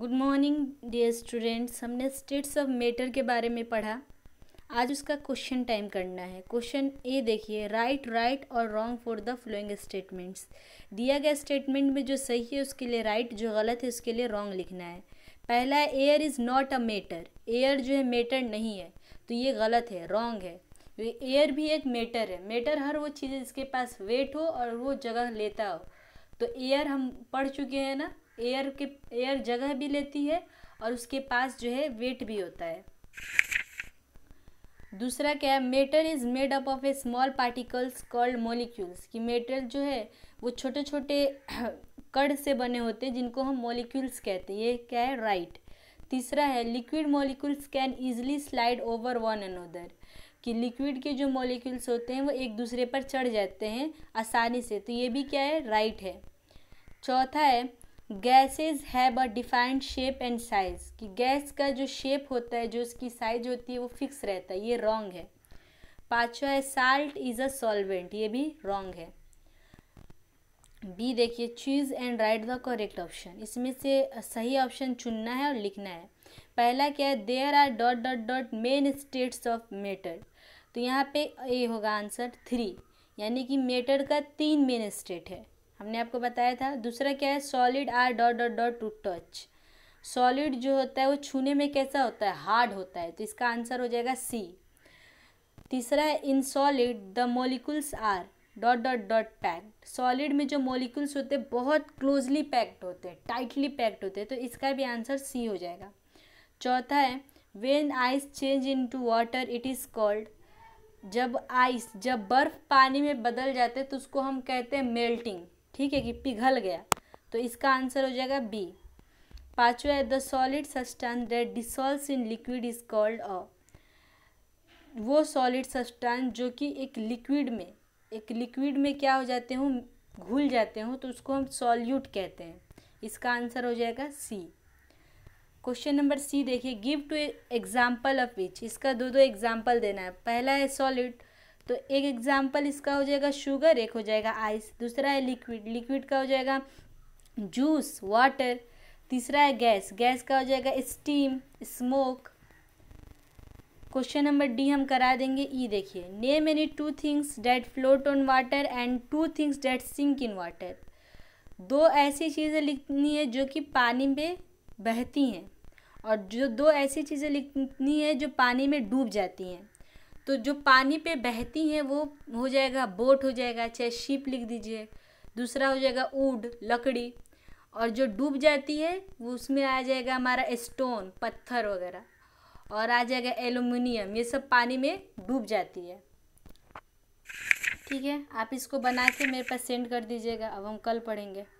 Good morning dear students हमने states of matter के बारे में पढ़ा आज उसका क्वेश्चन टाइम करना है क्वेश्चन ए देखिए राइट राइट और wrong for the following statements दिया गया स्टेटमेंट में जो सही है उसके लिए राइट right, जो गलत है उसके लिए रॉन्ग लिखना है पहला air is not a matter air जो है मेटर नहीं है तो ये गलत है रॉन्ग है एयर तो भी एक मेटर है मेटर हर वो चीज़ जिसके पास वेट हो और वो जगह लेता हो तो एयर हम पढ़ चुके हैं ना एयर के एयर जगह भी लेती है और उसके पास जो है वेट भी होता है दूसरा क्या है matter is made up of a small particles called molecules कि मेटर जो है वो छोटे छोटे कड़ से बने होते हैं जिनको हम मोलिक्यूल्स कहते हैं ये क्या है राइट right. तीसरा है liquid molecules can easily slide over one another कि लिक्विड के जो मॉलिक्यूल्स होते हैं वो एक दूसरे पर चढ़ जाते हैं आसानी से तो ये भी क्या है राइट right है चौथा है gases have a defined shape and size कि गैस का जो शेप होता है जो उसकी साइज होती है वो फिक्स रहता है ये रॉन्ग है पाँचवा है साल्ट इज़ अ सॉल्वेंट ये भी रॉन्ग है बी देखिए choose and write the correct option इसमें से सही ऑप्शन चुनना है और लिखना है पहला क्या है there are dot dot dot main states of matter तो यहाँ पे ए होगा आंसर थ्री यानी कि मेटर का तीन मेन स्टेट है हमने आपको बताया था दूसरा क्या है solid are dot dot dot to touch solid जो होता है वो छूने में कैसा होता है हार्ड होता है तो इसका आंसर हो जाएगा सी तीसरा है in solid the molecules are dot dot dot packed solid में जो मोलिकुल्स होते हैं बहुत क्लोजली पैक्ड होते हैं टाइटली पैक्ड होते हैं तो इसका भी आंसर सी हो जाएगा चौथा है when ice change into water it is called जब आइस जब बर्फ़ पानी में बदल जाते हैं तो उसको हम कहते हैं मेल्टिंग ठीक है कि पिघल गया तो इसका आंसर हो जाएगा बी पाँचवा है the solid substance that dissolve in liquid is called a वो सॉलिड सस्टान जो कि एक लिक्विड में एक लिक्विड में क्या हो जाते हूँ घुल जाते हूँ तो उसको हम सॉल्यूट कहते हैं इसका आंसर हो जाएगा सी क्वेश्चन नंबर सी देखिए give two example of which इसका दो दो एग्जाम्पल देना है पहला है सॉलिड तो एक एग्जाम्पल इसका हो जाएगा शुगर एक हो जाएगा आइस दूसरा है लिक्विड लिक्विड का हो जाएगा जूस वाटर तीसरा है गैस गैस का हो जाएगा steam smoke question number D हम करा देंगे ई e देखिए name any two things that float on water and two things that sink in water दो ऐसी चीज़ें लिखनी है जो कि पानी में बहती हैं और जो दो ऐसी चीज़ें लिखनी है जो पानी में डूब जाती हैं तो जो पानी पे बहती हैं वो हो जाएगा बोट हो जाएगा चाहे शिप लिख दीजिए दूसरा हो जाएगा ऊड लकड़ी और जो डूब जाती है वो उसमें आ जाएगा हमारा स्टोन पत्थर वगैरह और आ जाएगा एलुमिनियम ये सब पानी में डूब जाती है ठीक है आप इसको बना के मेरे पास सेंड कर दीजिएगा अब हम कल पढ़ेंगे